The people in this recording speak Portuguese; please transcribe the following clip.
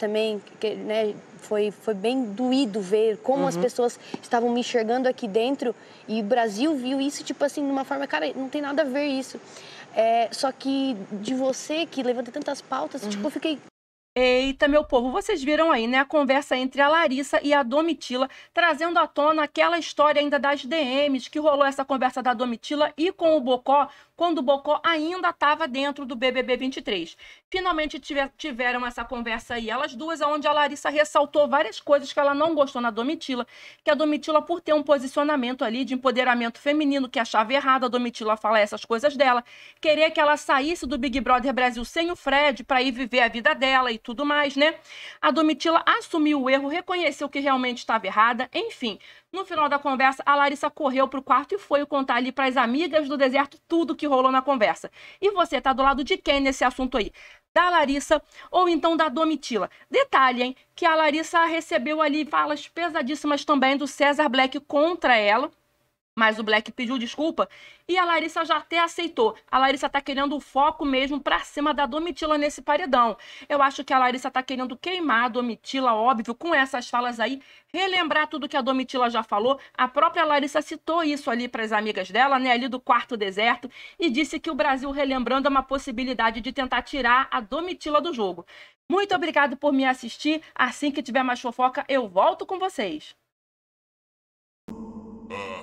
também que, né, foi, foi bem doído ver como uhum. as pessoas estavam me enxergando aqui dentro e o Brasil viu isso, tipo assim, de uma forma, cara, não tem nada a ver isso. É, só que de você que levanta tantas pautas, uhum. tipo, eu uhum. fiquei. Eita, meu povo, vocês viram aí, né, a conversa entre a Larissa e a Domitila, trazendo à tona aquela história ainda das DMs, que rolou essa conversa da Domitila e com o Bocó quando o Bocó ainda estava dentro do BBB 23. Finalmente tiver, tiveram essa conversa aí, elas duas, onde a Larissa ressaltou várias coisas que ela não gostou na Domitila, que a Domitila, por ter um posicionamento ali de empoderamento feminino que achava errado a Domitila falar essas coisas dela, querer que ela saísse do Big Brother Brasil sem o Fred para ir viver a vida dela e tudo mais, né? A Domitila assumiu o erro, reconheceu que realmente estava errada, enfim. No final da conversa, a Larissa correu pro quarto e foi contar ali para as amigas do deserto tudo que rolou na conversa. E você está do lado de quem nesse assunto aí? Da Larissa ou então da Domitila. Detalhe, hein? Que a Larissa recebeu ali falas pesadíssimas também do César Black contra ela mas o Black pediu desculpa e a Larissa já até aceitou. A Larissa tá querendo o foco mesmo pra cima da Domitila nesse paredão. Eu acho que a Larissa tá querendo queimar a Domitila, óbvio, com essas falas aí, relembrar tudo que a Domitila já falou. A própria Larissa citou isso ali para as amigas dela, né, ali do quarto deserto, e disse que o Brasil relembrando é uma possibilidade de tentar tirar a Domitila do jogo. Muito obrigado por me assistir. Assim que tiver mais fofoca, eu volto com vocês. Ah.